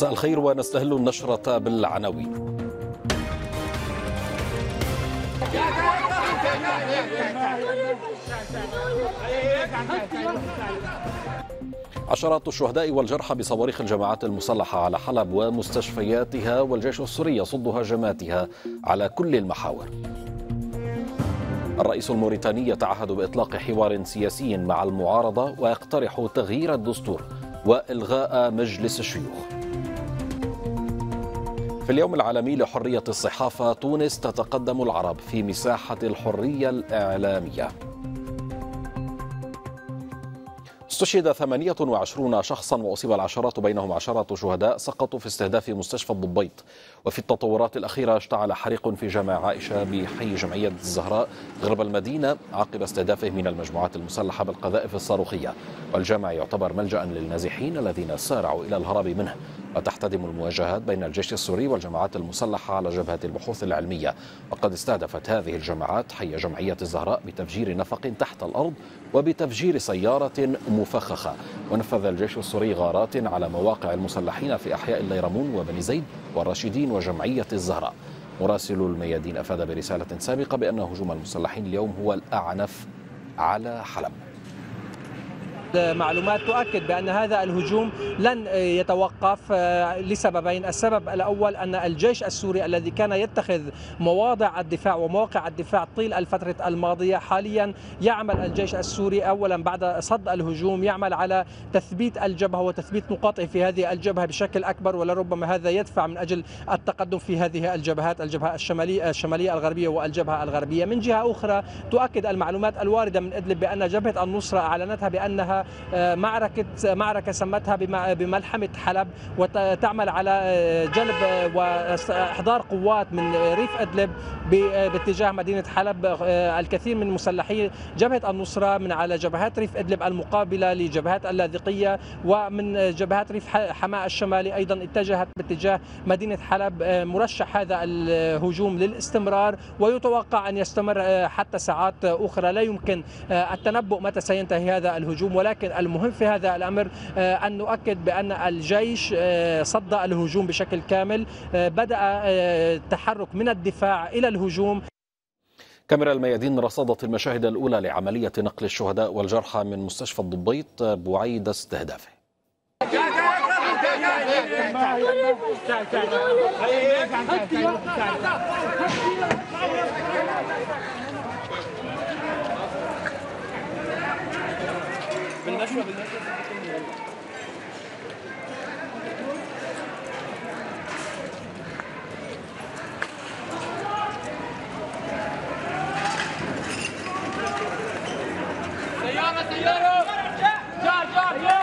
مساء الخير ونستهل النشرة بالعناوين عشرات الشهداء والجرحى بصواريخ الجماعات المسلحة على حلب ومستشفياتها والجيش السوري يصد هجماتها على كل المحاور الرئيس الموريتاني يتعهد بإطلاق حوار سياسي مع المعارضة ويقترح تغيير الدستور وإلغاء مجلس الشيوخ في اليوم العالمي لحرية الصحافة تونس تتقدم العرب في مساحة الحرية الإعلامية استشهد 28 شخصا واصيب العشرات بينهم عشرات شهداء سقطوا في استهداف مستشفى الضبيط وفي التطورات الاخيره اشتعل حريق في جامع عائشه بحي جمعيه الزهراء غرب المدينه عقب استهدافه من المجموعات المسلحه بالقذائف الصاروخيه والجامع يعتبر ملجا للنازحين الذين سارعوا الى الهرب منه وتحتدم المواجهات بين الجيش السوري والجماعات المسلحة على جبهة البحوث العلمية وقد استهدفت هذه الجماعات حي جمعية الزهراء بتفجير نفق تحت الأرض وبتفجير سيارة مفخخة ونفذ الجيش السوري غارات على مواقع المسلحين في أحياء الليرمون وبني زيد والراشدين وجمعية الزهراء مراسل الميادين أفاد برسالة سابقة بأن هجوم المسلحين اليوم هو الأعنف على حلب معلومات تؤكد بأن هذا الهجوم لن يتوقف آه، لسببين السبب الأول أن الجيش السوري الذي كان يتخذ مواضع الدفاع ومواقع الدفاع طيل الفترة الماضية حاليا يعمل الجيش السوري أولا بعد صد الهجوم يعمل على تثبيت الجبهة وتثبيت نقاطه في هذه الجبهة بشكل أكبر ولربما هذا يدفع من أجل التقدم في هذه الجبهات الجبهة الشمالية, الشمالية الغربية والجبهة الغربية من جهة أخرى تؤكد المعلومات الواردة من إدلب بأن جبهة النصرة أعلنتها بأنها معركة معركة سمتها بملحمة حلب وتعمل على جلب وإحضار قوات من ريف أدلب باتجاه مدينة حلب الكثير من مسلحي جبهة النصرة من على جبهات ريف أدلب المقابلة لجبهات اللاذقية ومن جبهات ريف حماة الشمالي أيضا اتجهت باتجاه مدينة حلب مرشح هذا الهجوم للاستمرار ويتوقع أن يستمر حتى ساعات أخرى لا يمكن التنبؤ متى سينتهي هذا الهجوم ولا ولكن المهم في هذا الأمر آه، أن نؤكد بأن الجيش آه، صد الهجوم بشكل كامل آه، بدأ التحرك من الدفاع إلى الهجوم كاميرا الميادين رصدت المشاهد الأولى لعملية نقل الشهداء والجرحى من مستشفى الضبيط بعيد استهدافه بالنشوة بالنشوة سيارة سيارة جار جار جار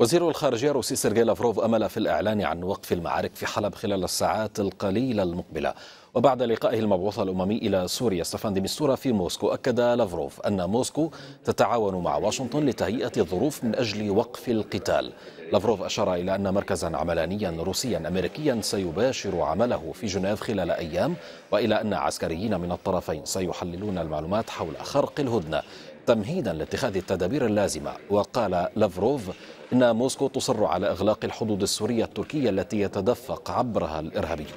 وزير الخارجية الروسي سيرجي لافروف أمل في الإعلان عن وقف المعارك في حلب خلال الساعات القليلة المقبلة وبعد لقائه المبعوث الأممي إلى سوريا ستفان ديمستورا في موسكو أكد لافروف أن موسكو تتعاون مع واشنطن لتهيئة الظروف من أجل وقف القتال لافروف أشار إلى أن مركزا عملانيا روسيا أمريكيا سيباشر عمله في جنيف خلال أيام وإلى أن عسكريين من الطرفين سيحللون المعلومات حول خرق الهدنة تمهيدا لاتخاذ التدابير اللازمة وقال لافروف إن موسكو تصر على إغلاق الحدود السورية التركية التي يتدفق عبرها الإرهابيون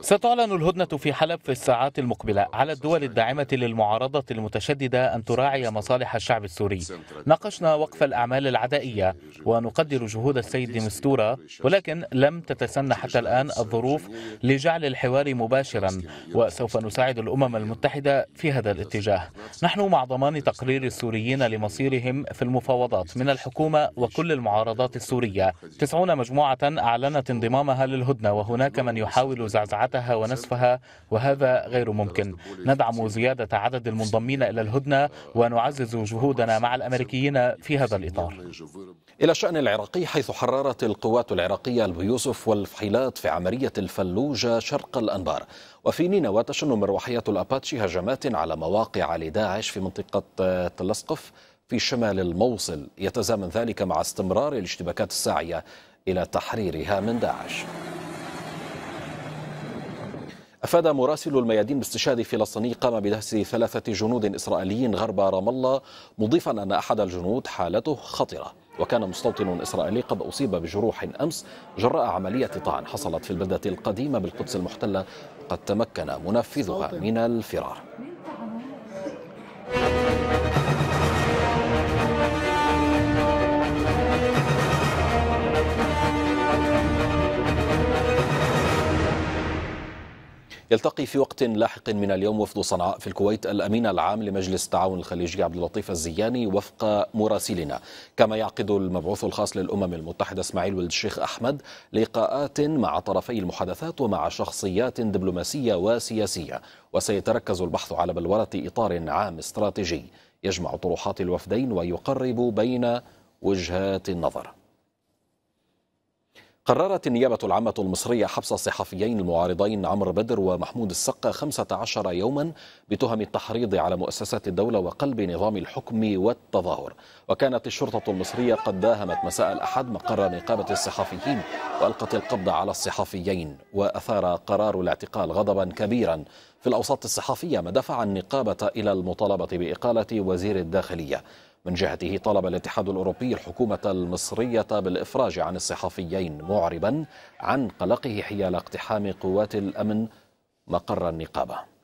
ستعلن الهدنة في حلب في الساعات المقبلة على الدول الداعمة للمعارضة المتشددة أن تراعي مصالح الشعب السوري ناقشنا وقف الأعمال العدائية ونقدر جهود السيد مستورة ولكن لم تتسنى حتى الآن الظروف لجعل الحوار مباشرا وسوف نساعد الأمم المتحدة في هذا الاتجاه نحن مع ضمان تقرير السوريين لمصيرهم في المفاوضات من الحكومة وكل المعارضات السورية تسعون مجموعة أعلنت انضمامها ضمها للهدنة وهناك من يحاول زعزعتها ونسفها وهذا غير ممكن ندعم زيادة عدد المنضمين إلى الهدنة ونعزز جهودنا مع الأمريكيين في هذا الإطار إلى الشأن العراقي حيث حررت القوات العراقية البيوسف والفحيلات في عملية الفلوجة شرق الأنبار وفي نينوى تشن مروحية الأباتشي هجمات على مواقع لداعش في منطقة آه، تلسقف في شمال الموصل يتزامن ذلك مع استمرار الاشتباكات الساعية إلى تحريرها من داعش أفاد مراسل الميادين باستشهاد فلسطيني قام بدهس ثلاثة جنود إسرائيليين غرب رام الله مضيفا أن أحد الجنود حالته خطرة وكان مستوطن إسرائيلي قد أصيب بجروح أمس جراء عملية طعن حصلت في البلدة القديمة بالقدس المحتلة قد تمكن منفذها من الفرار يلتقي في وقت لاحق من اليوم وفد صنعاء في الكويت الأمين العام لمجلس التعاون الخليجي عبد اللطيف الزياني وفق مراسلنا كما يعقد المبعوث الخاص للأمم المتحدة إسماعيل ولد الشيخ أحمد لقاءات مع طرفي المحادثات ومع شخصيات دبلوماسية وسياسية وسيتركز البحث على بلورة إطار عام استراتيجي يجمع طروحات الوفدين ويقرب بين وجهات النظر قررت النيابة العامة المصرية حبس الصحفيين المعارضين عمرو بدر ومحمود السقا 15 يوما بتهم التحريض على مؤسسات الدولة وقلب نظام الحكم والتظاهر وكانت الشرطة المصرية قد داهمت مساء الأحد مقر نقابة الصحفيين وألقت القبض على الصحفيين وأثار قرار الاعتقال غضبا كبيرا في الأوساط الصحفية ما دفع النقابة إلى المطالبة بإقالة وزير الداخلية من جهته طلب الاتحاد الأوروبي الحكومة المصرية بالإفراج عن الصحفيين معربا عن قلقه حيال اقتحام قوات الأمن مقر النقابة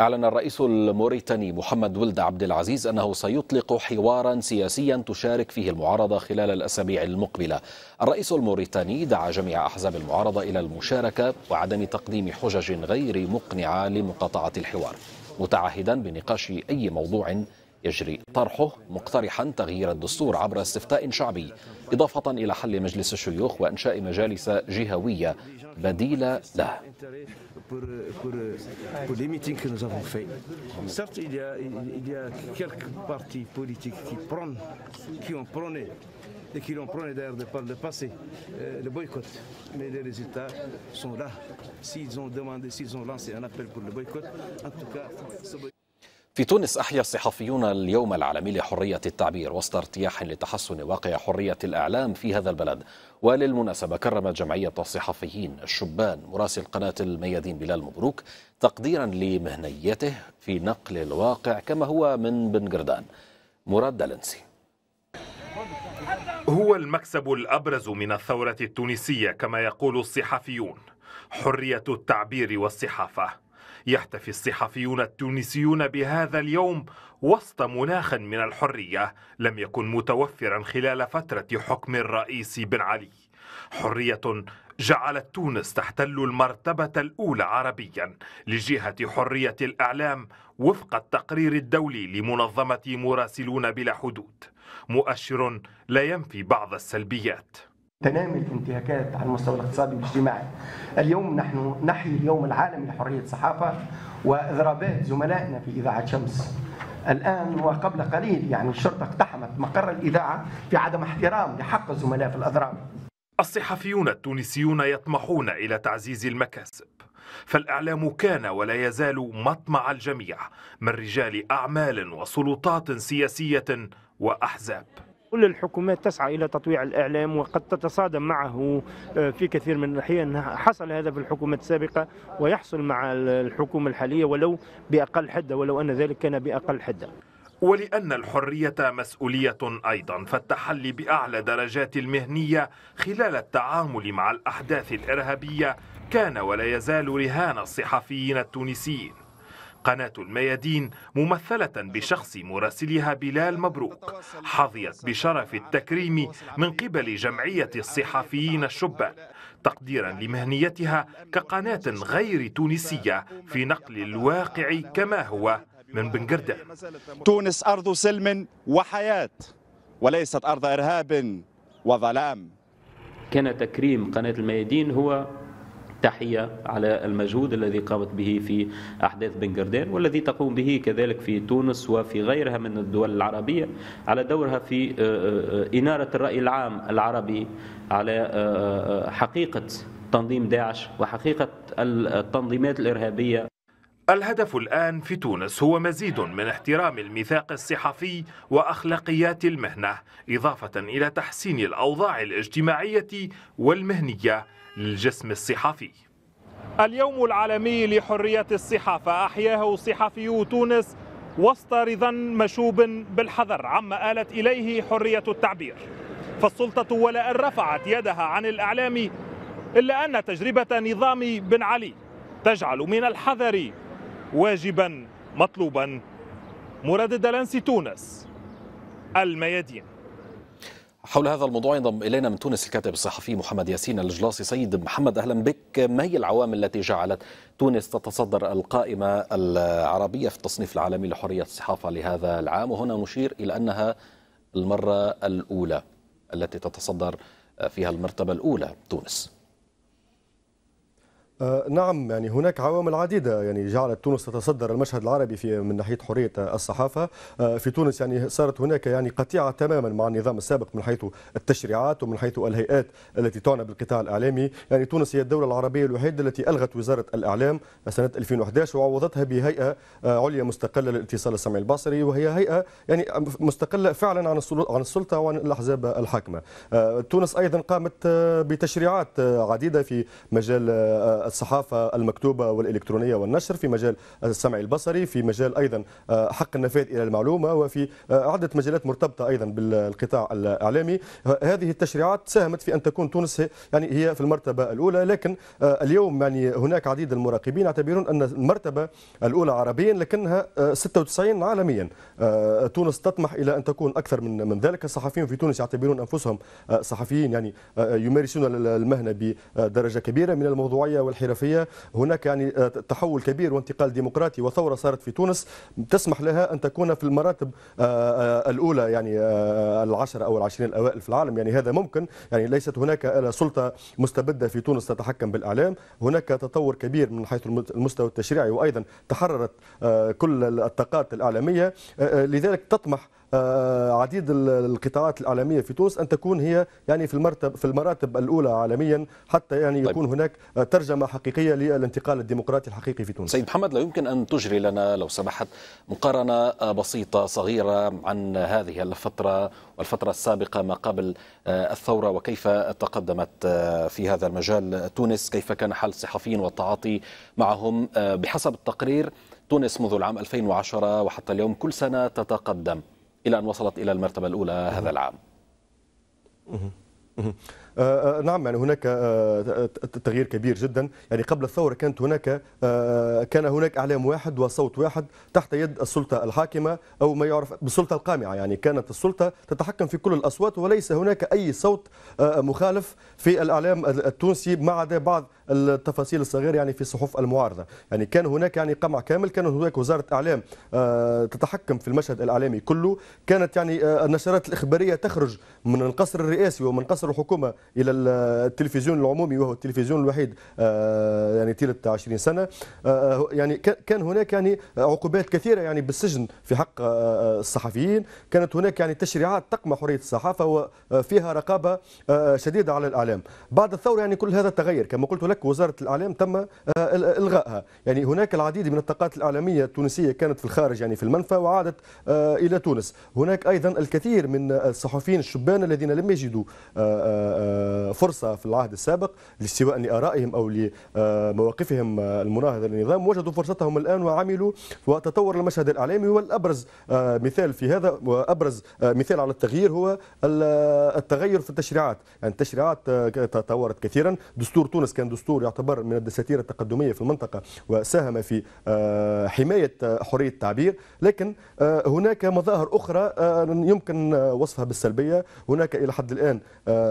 أعلن الرئيس الموريتاني محمد ولد عبد العزيز أنه سيطلق حوارا سياسيا تشارك فيه المعارضة خلال الأسابيع المقبلة الرئيس الموريتاني دعا جميع أحزاب المعارضة إلى المشاركة وعدم تقديم حجج غير مقنعة لمقاطعة الحوار متعهدا بنقاش أي موضوع يجري طرحه مقترحا تغيير الدستور عبر استفتاء شعبي إضافة إلى حل مجلس الشيوخ وإنشاء مجالس جهوية بديلة له pour, pour, pour les meetings que nous avons faits. Certes, il y, a, il y a quelques partis politiques qui, prônent, qui ont prôné, et qui l'ont prôné d'ailleurs par le passé, euh, le boycott. Mais les résultats sont là. S'ils ont demandé, s'ils ont lancé un appel pour le boycott, en tout cas, ce boycott. في تونس أحيا الصحفيون اليوم العالمي لحرية التعبير وسط ارتياح لتحسن واقع حرية الإعلام في هذا البلد وللمناسبة كرمت جمعية الصحفيين الشبان مراسل قناة الميادين بلال مبروك تقديرا لمهنيته في نقل الواقع كما هو من بن قردان مراد دلنسي هو المكسب الأبرز من الثورة التونسية كما يقول الصحفيون حرية التعبير والصحافة يحتفي الصحفيون التونسيون بهذا اليوم وسط مناخ من الحرية لم يكن متوفرا خلال فترة حكم الرئيس بن علي حرية جعلت تونس تحتل المرتبة الأولى عربيا لجهة حرية الإعلام وفق التقرير الدولي لمنظمة مراسلون بلا حدود مؤشر لا ينفي بعض السلبيات تنامي الانتهاكات على المستوى الاقتصادي والاجتماعي. اليوم نحن نحيي اليوم العالمي لحريه الصحافه واضرابات زملائنا في اذاعه شمس. الان وقبل قليل يعني الشرطه اقتحمت مقر الاذاعه في عدم احترام لحق الزملاء في الاضراب. الصحفيون التونسيون يطمحون الى تعزيز المكاسب. فالاعلام كان ولا يزال مطمع الجميع من رجال اعمال وسلطات سياسيه واحزاب. كل الحكومات تسعى الى تطويع الاعلام وقد تتصادم معه آه، في كثير من الاحيان حصل هذا في الحكومات السابقه ويحصل مع الحكومه الحاليه ولو باقل حده ولو ان ذلك كان باقل حده. ولأن الحرية مسؤولية أيضا فالتحلي بأعلى درجات المهنية خلال التعامل مع الأحداث الإرهابية كان ولا يزال رهان الصحفيين التونسيين قناة الميادين ممثلة بشخص مراسلها بلال مبروك حظيت بشرف التكريم من قبل جمعية الصحفيين الشبان تقديرا لمهنيتها كقناة غير تونسية في نقل الواقع كما هو من بنجردان تونس أرض سلم وحياة وليست أرض إرهاب وظلام كان تكريم قناة الميادين هو تحية على المجهود الذي قامت به في أحداث بن والذي تقوم به كذلك في تونس وفي غيرها من الدول العربية على دورها في آه، آه، آه، إنارة الرأي العام العربي على حقيقة تنظيم داعش وحقيقة التنظيمات الإرهابية الهدف الآن في تونس هو مزيد من احترام الميثاق الصحفي وأخلاقيات المهنة إضافة إلى تحسين الأوضاع الاجتماعية والمهنية الجسم الصحفي اليوم العالمي لحرية الصحافة أحياه صحفيو تونس وسط رضا مشوب بالحذر عما آلت إليه حرية التعبير فالسلطة ولا أن رفعت يدها عن الإعلام إلا أن تجربة نظام بن علي تجعل من الحذر واجبا مطلوبا مراد الدلنسي تونس الميادين حول هذا الموضوع ينضم الينا من تونس الكاتب الصحفي محمد ياسين الجلاصي سيد محمد اهلا بك ما هي العوامل التي جعلت تونس تتصدر القائمه العربيه في التصنيف العالمي لحريه الصحافه لهذا العام وهنا نشير الى انها المره الاولى التي تتصدر فيها المرتبه الاولى تونس آه، نعم يعني هناك عوامل عديدة يعني جعلت تونس تتصدر المشهد العربي في من ناحية حرية الصحافة آه، في تونس يعني صارت هناك يعني قطيعة تماما مع النظام السابق من حيث التشريعات ومن حيث الهيئات التي تعنى بالقطاع الإعلامي يعني تونس هي الدولة العربية الوحيدة التي ألغت وزارة الإعلام سنة 2011 وعوضتها بهيئة آه، عليا مستقلة للاتصال السمعي البصري وهي هيئة يعني مستقلة فعلا عن عن السلطة وعن الأحزاب الحاكمة تونس أيضا قامت بتشريعات عديدة في مجال الصحافه المكتوبه والالكترونيه والنشر في مجال السمع البصري في مجال ايضا آه، حق النفاذ الى المعلومه وفي آه، عده مجالات مرتبطه ايضا بالقطاع الاعلامي هذه التشريعات ساهمت في ان تكون تونس يعني هي في المرتبه الاولى لكن آه، اليوم يعني هناك عديد المراقبين يعتبرون ان المرتبه الاولى عربيا لكنها 96 عالميا تونس تطمح الى ان تكون اكثر من من ذلك الصحفيون في تونس يعتبرون انفسهم صحفيين يعني يمارسون المهنه بدرجه كبيره من الموضوعيه وال الحرفيه هناك يعني آه، تحول كبير وانتقال ديمقراطي وثوره صارت في تونس تسمح لها ان تكون في المراتب آه، آه، الاولى يعني العشر او العشرين الاوائل في العالم يعني هذا ممكن يعني ليست هناك سلطه مستبده في تونس تتحكم بالاعلام هناك تطور كبير من حيث المستوى التشريعي وايضا تحررت كل الطاقات الاعلاميه لذلك تطمح آه، عديد القطاعات الاعلاميه في تونس ان تكون هي يعني في المرتب في المراتب الاولى عالميا حتى يعني طيب. يكون طيب. هناك آه، ترجمه حقيقيه للانتقال الديمقراطي الحقيقي في تونس. سيد محمد لو يمكن ان تجري لنا لو سمحت مقارنه آه، بسيطه صغيره عن هذه الفتره والفتره السابقه ما قبل الثوره وكيف تقدمت في هذا المجال تونس، كيف كان حال الصحفيين والتعاطي معهم بحسب التقرير تونس منذ العام 2010 وحتى اليوم كل سنه تتقدم. إلى أن وصلت إلى المرتبة الأولى هذا العام آه، آه، نعم يعني هناك آه، تغيير كبير جدا يعني قبل الثورة كانت هناك كان هناك إعلام واحد وصوت واحد تحت يد السلطة الحاكمة أو ما يعرف بالسلطة القامعة يعني كانت السلطة تتحكم في كل الأصوات وليس هناك أي صوت مخالف في الإعلام التونسي ما عدا بعض التفاصيل الصغيرة يعني في صحف المعارضة يعني كان هناك يعني قمع كامل كان هناك وزارة إعلام تتحكم في المشهد الإعلامي كله كانت يعني النشرات الإخبارية تخرج من القصر الرئاسي ومن قصر الحكومة الى التلفزيون العمومي وهو التلفزيون الوحيد آه، يعني تلت 20 سنه آه، آه، يعني كان هناك يعني عقوبات كثيره يعني بالسجن في حق الصحفيين كانت هناك يعني تشريعات تقمع حريه الصحافه وفيها رقابه شديده على الاعلام بعد الثوره يعني كل هذا تغير كما قلت لك وزاره الاعلام تم الغائها يعني هناك العديد من الطاقات الاعلاميه التونسيه كانت في الخارج يعني في المنفى وعادت الى تونس هناك ايضا الكثير من الصحفيين الشبان الذين لم يجدوا آه، فرصة في العهد السابق سواء لآرائهم أو لمواقفهم المناهضة للنظام وجدوا فرصتهم الآن وعملوا وتطور المشهد الإعلامي والأبرز آه، مثال في هذا وأبرز آه، مثال على التغيير هو التغير في التشريعات يعني التشريعات تطورت كثيرا دستور تونس كان دستور يعتبر من الدساتير التقدمية في المنطقة وساهم في حماية حرية التعبير لكن هناك مظاهر أخرى يمكن وصفها بالسلبية هناك إلى حد الآن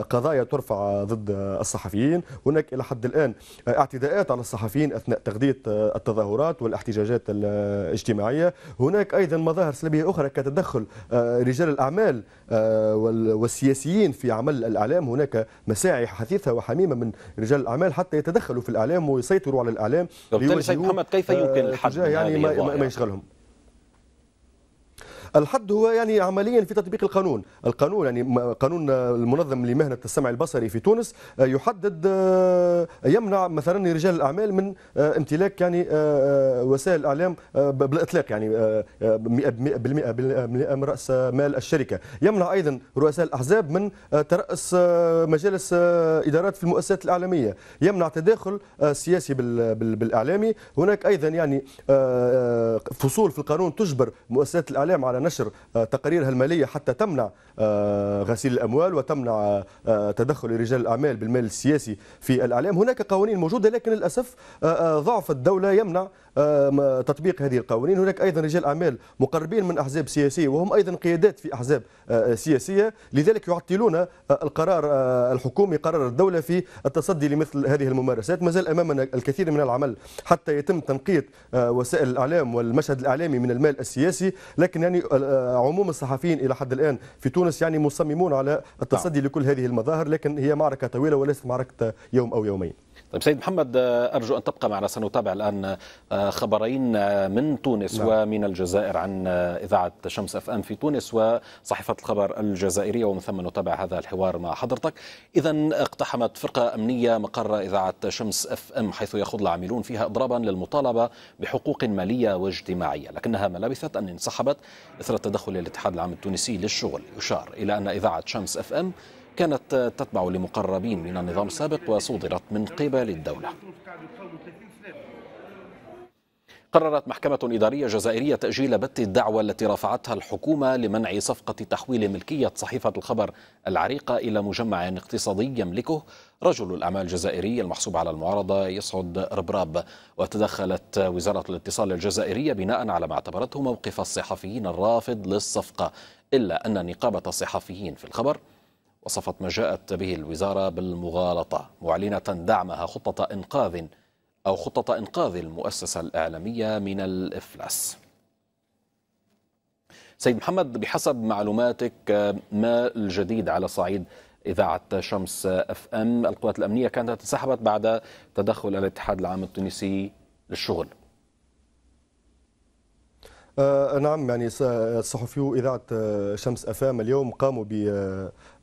قضايا ترفع ضد الصحفيين هناك إلى حد الآن اعتداءات على الصحفيين أثناء تغذية التظاهرات والاحتجاجات الاجتماعية هناك أيضا مظاهر سلبية أخرى كتدخل آه، رجال الأعمال آه، والسياسيين في عمل الإعلام هناك مساعي حثيثة وحميمة من رجال الأعمال حتى يتدخلوا في الإعلام ويسيطروا على الإعلام محمد كيف آه، يمكن الحد يعني ما, ما يشغلهم الحد هو يعني عمليا في تطبيق القانون القانون يعني قانون المنظم لمهنه السمع البصري في تونس آه، يحدد آه، يمنع مثلا رجال الاعمال من آه، امتلاك يعني وسائل الاعلام بالاطلاق يعني 100% من راس مال الشركه يمنع ايضا رؤساء الاحزاب من تراس مجالس ادارات في المؤسسات الاعلاميه يمنع تداخل سياسي بالاعلامي هناك ايضا يعني فصول في القانون تجبر مؤسسات الاعلام على نشر آه، تقاريرها المالية حتى تمنع آه، غسيل الأموال وتمنع آه، تدخل رجال الأعمال بالمال السياسي في الأعلام هناك قوانين موجودة لكن للأسف ضعف الدولة يمنع آه، تطبيق هذه القوانين هناك ايضا رجال اعمال مقربين من احزاب سياسيه وهم ايضا قيادات في احزاب آه، آه، سياسيه لذلك يعطلون القرار الحكومي قرار الدوله في التصدي لمثل هذه الممارسات ما زال امامنا الكثير من العمل حتى يتم تنقيط وسائل الاعلام والمشهد الاعلامي من المال السياسي لكن يعني عموم الصحفيين الى حد الان في تونس يعني مصممون على التصدي لكل هذه المظاهر لكن هي معركه طويله وليست معركه يوم او يومين طيب سيد محمد ارجو ان تبقى معنا سنتابع الان خبرين آه، من تونس نعم. ومن الجزائر عن آه، إذاعة شمس أف أم في تونس وصحيفة الخبر الجزائرية ومن ثم نتابع هذا الحوار مع حضرتك إذا اقتحمت فرقة أمنية مقر إذاعة شمس أف أم حيث يخوض العاملون فيها إضرابا للمطالبة بحقوق مالية واجتماعية لكنها ما لبثت أن انسحبت إثر تدخل الاتحاد العام التونسي للشغل يشار إلى أن إذاعة شمس أف أم كانت آه، تتبع لمقربين من النظام السابق وصدرت من قبل الدولة قررت محكمة إدارية جزائرية تأجيل بت الدعوة التي رفعتها الحكومة لمنع صفقة تحويل ملكية صحيفة الخبر العريقة إلى مجمع اقتصادي يملكه رجل الأعمال الجزائري المحسوب على المعارضة يسعد ربراب وتدخلت وزارة الاتصال الجزائرية بناء على ما اعتبرته موقف الصحفيين الرافض للصفقة إلا أن نقابة الصحفيين في الخبر وصفت ما جاءت به الوزارة بالمغالطة معلنة دعمها خطة إنقاذ أو خطط إنقاذ المؤسسة الإعلامية من الإفلاس سيد محمد بحسب معلوماتك ما الجديد على صعيد إذاعة شمس أف أم القوات الأمنية كانت انسحبت بعد تدخل الاتحاد العام التونسي للشغل آه نعم يعني الصحفيو إذاعة شمس أفام اليوم قاموا ب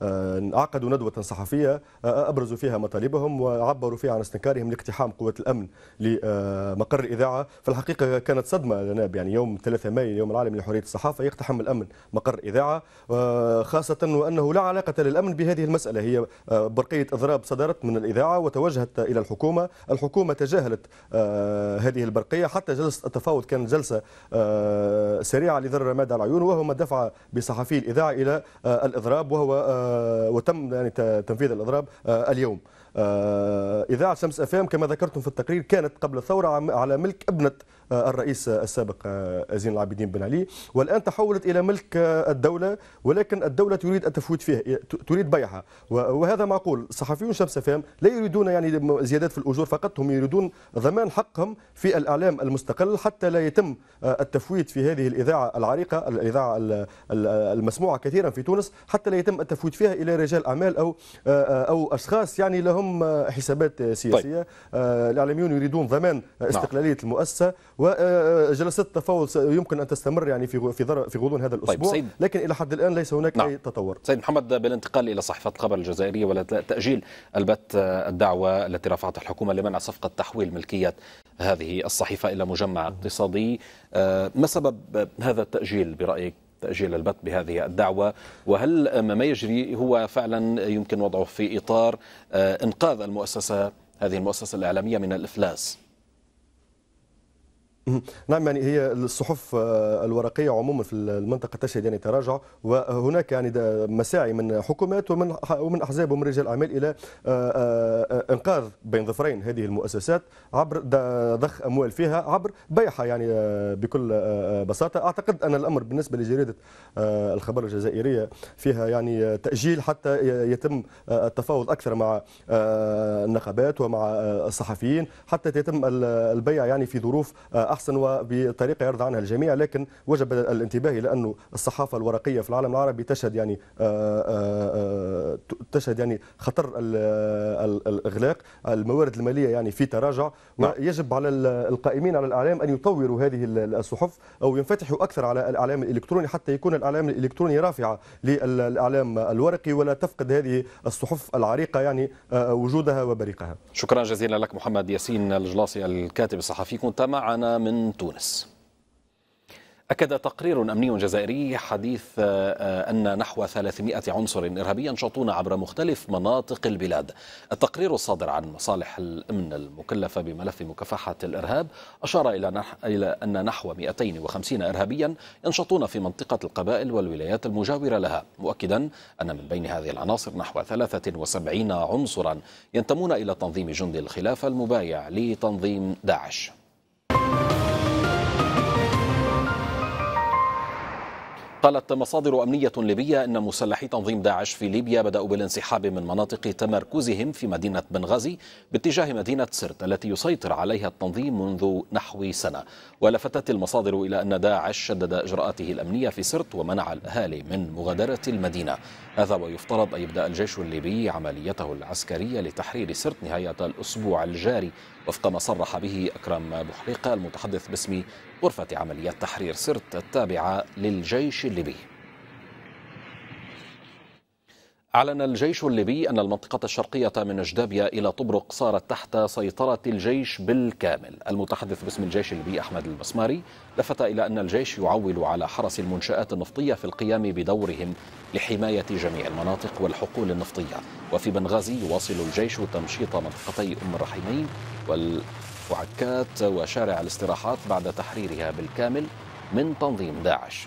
آه، عقدوا ندوة صحفية آه، أبرزوا فيها مطالبهم وعبروا فيها عن استنكارهم لاقتحام قوة الأمن لمقر الإذاعة في الحقيقة كانت صدمة لنا يعني يوم 3 ماي اليوم العالمي لحرية الصحافة يقتحم الأمن مقر إذاعة خاصة وأنه لا علاقة للأمن بهذه المسألة هي آه، برقية إضراب صدرت من الإذاعة وتوجهت إلى الحكومة الحكومة تجاهلت هذه البرقية حتى جلسة التفاوض كانت جلسة سريعة لذر رماد على العيون وهو ما دفع بصحفي الإذاعة إلى الإضراب وهو آه، وتم يعني تنفيذ الاضراب آه، اليوم آه، اذاعه شمس افام كما ذكرتم في التقرير كانت قبل الثوره على ملك ابنه آه، الرئيس السابق آه، زين العابدين بن علي والآن تحولت إلى ملك آه، الدولة ولكن الدولة تريد التفويت فيها تريد بيعها وهذا معقول صحفيون شمس فهم لا يريدون يعني زيادات في الأجور فقط هم يريدون ضمان حقهم في الإعلام المستقل حتى لا يتم التفويت في هذه الإذاعة العريقة الإذاعة المسموعة كثيرا في تونس حتى لا يتم التفويت فيها إلى رجال أعمال أو أو أشخاص يعني لهم حسابات سياسية طيب. الإعلاميون يريدون ضمان نعم. استقلالية المؤسسة وجلسات التفاوض يمكن ان تستمر يعني في في غضون هذا طيب، الاسبوع طيب لكن الى حد الان ليس هناك نعم. اي تطور سيد محمد بالانتقال الى صحيفه الخبر الجزائريه ولا تاجيل البت آه، الدعوه التي رفعتها الحكومه لمنع صفقه تحويل ملكيه هذه الصحيفه الى مجمع اقتصادي آه، ما سبب هذا التاجيل برايك تأجيل البت بهذه الدعوة وهل ما يجري هو فعلا يمكن وضعه في إطار آه، إنقاذ المؤسسة هذه المؤسسة الإعلامية من الإفلاس نعم يعني هي الصحف آه، الورقيه عموما في المنطقه تشهد يعني تراجع وهناك يعني مساعي من حكومات ومن ومن احزاب ومن رجال اعمال الى آه، آه، انقاذ بين ظفرين هذه المؤسسات عبر ضخ اموال فيها عبر بيعها يعني بكل بساطه اعتقد ان الامر بالنسبه لجريده الخبر الجزائريه فيها يعني تاجيل حتى يتم التفاوض اكثر مع النقابات ومع الصحفيين حتى يتم البيع يعني في ظروف احسن وبطريقه يرضى عنها الجميع لكن وجب الانتباه الى انه الصحافه الورقيه في العالم العربي تشهد يعني آه، آه، آه، تشهد يعني خطر الاغلاق الموارد الماليه يعني في تراجع ويجب نعم. على القائمين على الاعلام ان يطوروا هذه الصحف او ينفتحوا اكثر على الاعلام الالكتروني حتى يكون الاعلام الالكتروني رافعه للاعلام الورقي ولا تفقد هذه الصحف العريقه يعني وجودها وبريقها شكرا جزيلا لك محمد ياسين الجلاصي الكاتب الصحفي كنت معنا من تونس أكد تقرير أمني جزائري حديث آه، آه، أن نحو 300 عنصر إرهابي ينشطون عبر مختلف مناطق البلاد التقرير الصادر عن مصالح الأمن المكلفة بملف مكافحة الإرهاب أشار إلى, إلى أن نحو 250 إرهابيا ينشطون في منطقة القبائل والولايات المجاورة لها مؤكدا أن من بين هذه العناصر نحو 73 عنصرا ينتمون إلى تنظيم جند الخلافة المبايع لتنظيم داعش قالت مصادر أمنية ليبية أن مسلحي تنظيم داعش في ليبيا بدأوا بالانسحاب من مناطق تمركزهم في مدينة بنغازي باتجاه مدينة سرت التي يسيطر عليها التنظيم منذ نحو سنة ولفتت المصادر إلى أن داعش شدد إجراءاته الأمنية في سرت ومنع الأهالي من مغادرة المدينة هذا ويفترض أن يبدأ الجيش الليبي عمليته العسكرية لتحرير سرت نهاية الأسبوع الجاري وفق ما صرح به أكرم بحريقة المتحدث باسم غرفة عمليات تحرير سرت التابعة للجيش الليبي أعلن الجيش الليبي أن المنطقة الشرقية من أجدابيا إلى طبرق صارت تحت سيطرة الجيش بالكامل المتحدث باسم الجيش الليبي أحمد المسماري لفت إلى أن الجيش يعول على حرس المنشآت النفطية في القيام بدورهم لحماية جميع المناطق والحقول النفطية وفي بنغازي يواصل الجيش تمشيط منطقتي أم الرحيمين والفعكات وشارع الاستراحات بعد تحريرها بالكامل من تنظيم داعش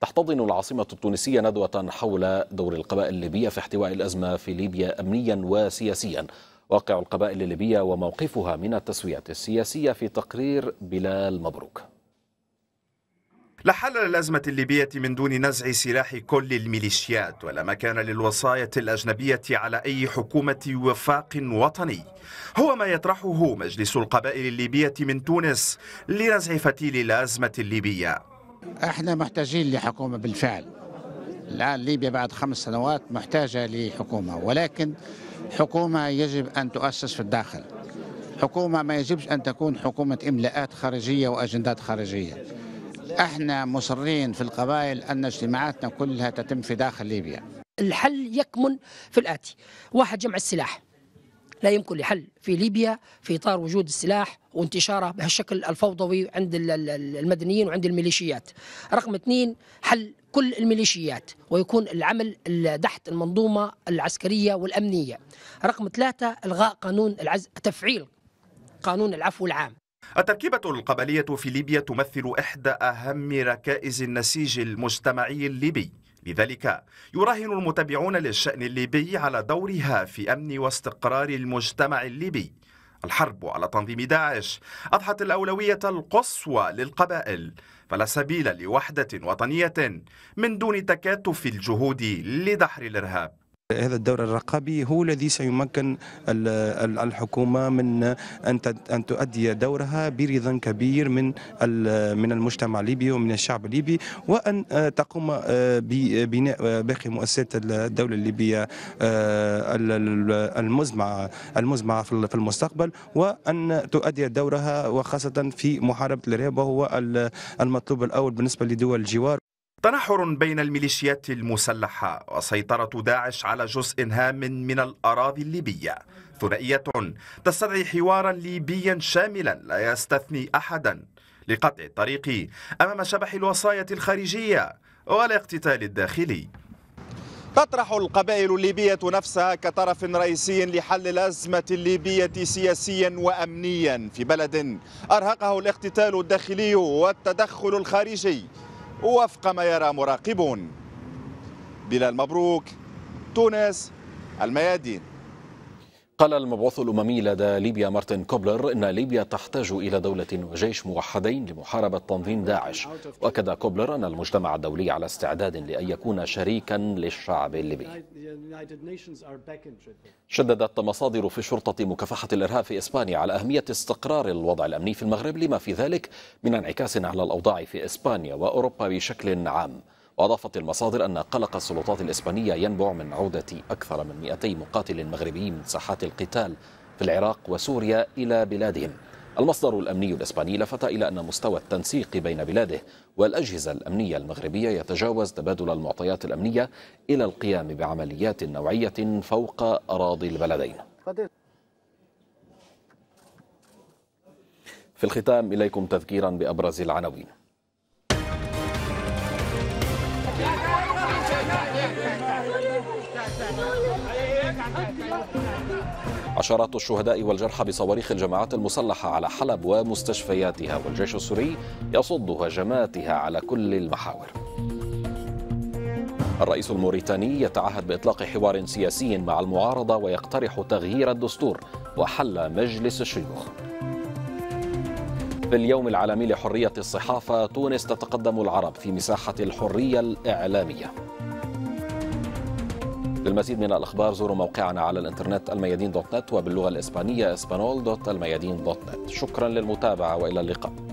تحتضن العاصمة التونسية ندوة حول دور القبائل الليبية في احتواء الأزمة في ليبيا أمنيا وسياسيا واقع القبائل الليبية وموقفها من التسويات السياسية في تقرير بلال مبروك لا حل للأزمة الليبية من دون نزع سلاح كل الميليشيات ولا مكان للوصاية الأجنبية على أي حكومة وفاق وطني هو ما يطرحه مجلس القبائل الليبية من تونس لنزع فتيل الأزمة الليبية احنا محتاجين لحكومه بالفعل الان ليبيا بعد خمس سنوات محتاجه لحكومه ولكن حكومه يجب ان تؤسس في الداخل حكومه ما يجبش ان تكون حكومه املاءات خارجيه واجندات خارجيه احنا مصرين في القبائل ان اجتماعاتنا كلها تتم في داخل ليبيا الحل يكمن في الاتي واحد جمع السلاح لا يمكن لحل في ليبيا في إطار وجود السلاح وانتشاره بهالشكل الفوضوي عند المدنيين وعند الميليشيات رقم اثنين حل كل الميليشيات ويكون العمل تحت المنظومة العسكرية والأمنية رقم ثلاثة إلغاء قانون العز... تفعيل قانون العفو العام التركيبة القبلية في ليبيا تمثل إحدى أهم ركائز النسيج المجتمعي الليبي لذلك يراهن المتابعون للشأن الليبي على دورها في أمن واستقرار المجتمع الليبي الحرب على تنظيم داعش أضحت الأولوية القصوى للقبائل فلا سبيل لوحدة وطنية من دون تكاتف الجهود لدحر الإرهاب هذا الدور الرقابي هو الذي سيمكن الحكومة من أن أن تؤدي دورها برضا كبير من من المجتمع الليبي ومن الشعب الليبي وأن آه، تقوم آه، ببناء آه، باقي مؤسسات الدولة الليبية المزمعة المزمعة في المستقبل وأن تؤدي دورها وخاصة في محاربة الإرهاب وهو المطلوب الأول بالنسبة لدول الجوار تنحر بين الميليشيات المسلحة وسيطرة داعش على جزء هام من الأراضي الليبية ثنائية تستدعي حوارا ليبيا شاملا لا يستثني أحدا لقطع الطريق أمام شبح الوصاية الخارجية والاقتتال الداخلي تطرح القبائل الليبية نفسها كطرف رئيسي لحل الأزمة الليبية سياسيا وأمنيا في بلد أرهقه الاقتتال الداخلي والتدخل الخارجي وفق ما يرى مراقبون بلال مبروك تونس الميادين قال المبعوث الأممي لدى ليبيا مارتن كوبلر إن ليبيا تحتاج إلى دولة وجيش موحدين لمحاربة تنظيم داعش وأكد كوبلر أن المجتمع الدولي على استعداد لأن يكون شريكا للشعب الليبي شددت مصادر في شرطة مكافحة الإرهاب في إسبانيا على أهمية استقرار الوضع الأمني في المغرب لما في ذلك من انعكاس على الأوضاع في إسبانيا وأوروبا بشكل عام وأضافت المصادر أن قلق السلطات الإسبانية ينبع من عودة أكثر من 200 مقاتل مغربي من ساحات القتال في العراق وسوريا إلى بلادهم المصدر الأمني الإسباني لفت إلى أن مستوى التنسيق بين بلاده والأجهزة الأمنية المغربية يتجاوز تبادل المعطيات الأمنية إلى القيام بعمليات نوعية فوق أراضي البلدين في الختام إليكم تذكيرا بأبرز العناوين عشرات الشهداء والجرحى بصواريخ الجماعات المسلحة على حلب ومستشفياتها والجيش السوري يصد هجماتها على كل المحاور الرئيس الموريتاني يتعهد بإطلاق حوار سياسي مع المعارضة ويقترح تغيير الدستور وحل مجلس الشيوخ في اليوم العالمي لحرية الصحافة تونس تتقدم العرب في مساحة الحرية الإعلامية للمزيد من الأخبار زوروا موقعنا على الإنترنت الميادين دوت نت وباللغة الإسبانية اسبانول دوت الميادين دوت نت شكرا للمتابعة وإلى اللقاء